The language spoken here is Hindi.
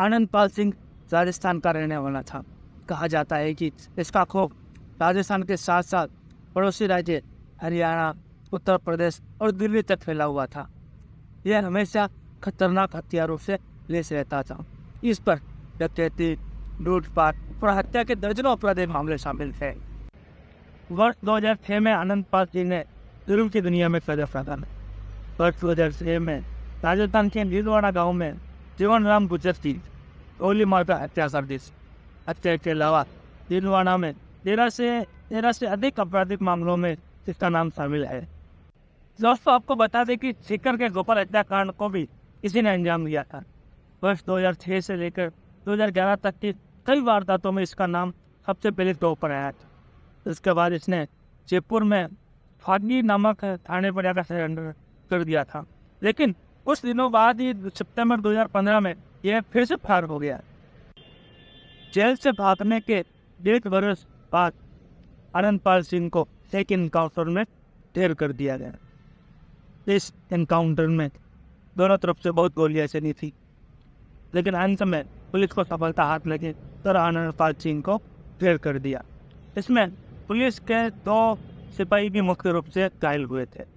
आनंद पाल सिंह राजस्थान का रहने वाला था कहा जाता है कि इसका खोफ राजस्थान के साथ साथ पड़ोसी राज्य हरियाणा उत्तर प्रदेश और दिल्ली तक फैला हुआ था यह हमेशा खतरनाक हथियारों से लेस रहता था इस पर डकैती लूटपाट और हत्या के दर्जनों अपराधी मामले शामिल थे वर्ष दो में आनंद पाल सिंह ने जुर्म की दुनिया में कदम रखा वर्ष दो में राजस्थान के नीलवाड़ा गांव में જીવનરામ ओली माता हत्या कर दी हत्या के अलावा दिलवाड़ा में तेरह से तेरह से अधिक आपराधिक मामलों में इसका नाम शामिल है दोस्तों आपको बता दें कि सीकर के गोपाल हत्याकांड को भी इसी ने अंजाम दिया था वर्ष 2006 से लेकर 2011 तक की कई वारदातों में इसका नाम सबसे पहले तो ऊपर आया था इसके बाद इसने जयपुर में फागी नामक थाने पर जाकर सरेंडर कर दिया था लेकिन कुछ दिनों बाद ही सितंबर 2015 में यह फिर से फायर हो गया जेल से भागने के डेढ़ वर्ष बाद अनंतपाल सिंह को एक इनकाउंटर में ढेर कर दिया गया इस इनकाउंटर में दोनों तरफ से बहुत गोलियां चली थी लेकिन अंत में पुलिस को सफलता हाथ लगी तो अनंतपाल सिंह को ढेर कर दिया इसमें पुलिस के दो सिपाही भी मुख्य रूप से घायल हुए थे